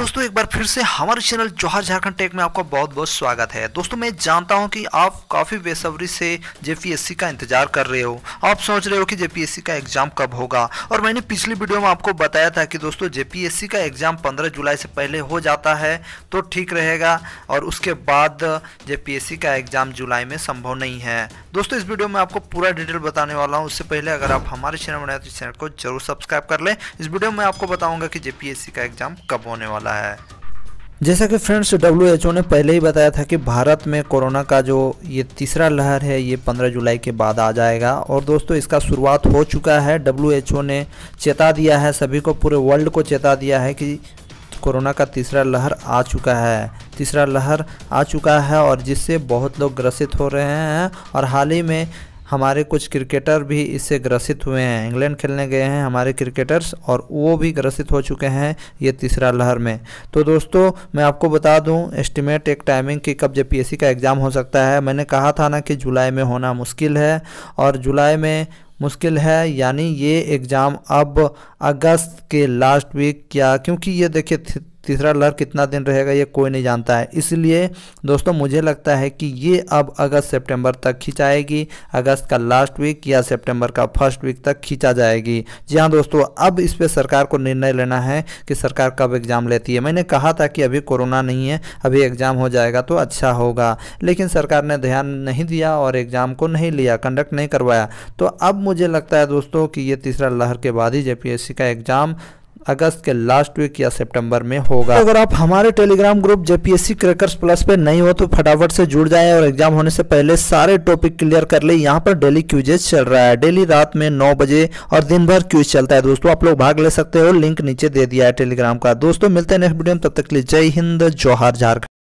दोस्तों एक बार फिर से हमारे चैनल जोहर झारखंड टेक में आपका बहुत बहुत स्वागत है दोस्तों मैं जानता हूं कि आप काफ़ी बेसब्री से जेपीएससी का इंतजार कर रहे हो आप सोच रहे हो कि जेपीएससी का एग्ज़ाम कब होगा और मैंने पिछली वीडियो में आपको बताया था कि दोस्तों जेपीएससी का एग्ज़ाम 15 जुलाई से पहले हो जाता है तो ठीक रहेगा और उसके बाद जे का एग्ज़ाम जुलाई में संभव नहीं है दोस्तों इस वीडियो में आपको पूरा डिटेल बताने वाला हूँ उससे पहले अगर आप हमारे चैनल बनाए तो चैनल को जरूर सब्सक्राइब कर लें इस वीडियो में आपको बताऊँगा कि जेपीएससी का एग्ज़ाम कब होने वाला वाला है जैसा कि फ्रेंड्स डब्ल्यू ने पहले ही बताया था कि भारत में कोरोना का जो ये तीसरा लहर है ये 15 जुलाई के बाद आ जाएगा और दोस्तों इसका शुरुआत हो चुका है डब्ल्यू ने चेता दिया है सभी को पूरे वर्ल्ड को चेता दिया है कि कोरोना का तीसरा लहर आ चुका है तीसरा लहर आ चुका है और जिससे बहुत लोग ग्रसित हो रहे हैं और हाल ही में हमारे कुछ क्रिकेटर भी इससे ग्रसित हुए हैं इंग्लैंड खेलने गए हैं हमारे क्रिकेटर्स और वो भी ग्रसित हो चुके हैं ये तीसरा लहर में तो दोस्तों मैं आपको बता दूं एस्टिमेट एक टाइमिंग कि कब जेपीएससी का एग्ज़ाम हो सकता है मैंने कहा था ना कि जुलाई में होना मुश्किल है और जुलाई में मुश्किल है यानी ये एग्ज़ाम अब अगस्त के लास्ट वीक क्या क्योंकि ये देखिए तीसरा लहर कितना दिन रहेगा ये कोई नहीं जानता है इसलिए दोस्तों मुझे लगता है कि ये अब अगस्त सितंबर तक खिंचाएगी अगस्त का लास्ट वीक या सितंबर का फर्स्ट वीक तक खींचा जाएगी जी हाँ दोस्तों अब इस पर सरकार को निर्णय लेना है कि सरकार कब एग्ज़ाम लेती है मैंने कहा था कि अभी कोरोना नहीं है अभी एग्ज़ाम हो जाएगा तो अच्छा होगा लेकिन सरकार ने ध्यान नहीं दिया और एग्ज़ाम को नहीं लिया कंडक्ट नहीं करवाया तो अब मुझे लगता है दोस्तों कि ये तीसरा लहर के बाद ही जेपीएससी का एग्ज़ाम अगस्त के लास्ट वीक या सितंबर में होगा अगर आप हमारे Telegram group JPSC crackers plus पे नहीं हो तो फटाफट से जुड़ जाएं और एग्जाम होने से पहले सारे टॉपिक क्लियर कर ले यहाँ पर डेली क्यूजेज चल रहा है डेली रात में नौ बजे और दिन भर क्यूज चलता है दोस्तों आप लोग भाग ले सकते हो लिंक नीचे दे दिया है टेलीग्राम का दोस्तों मिलते हैं नेक्स्ट वीडियो में तब तक के लिए जय हिंद जोहार झारखंड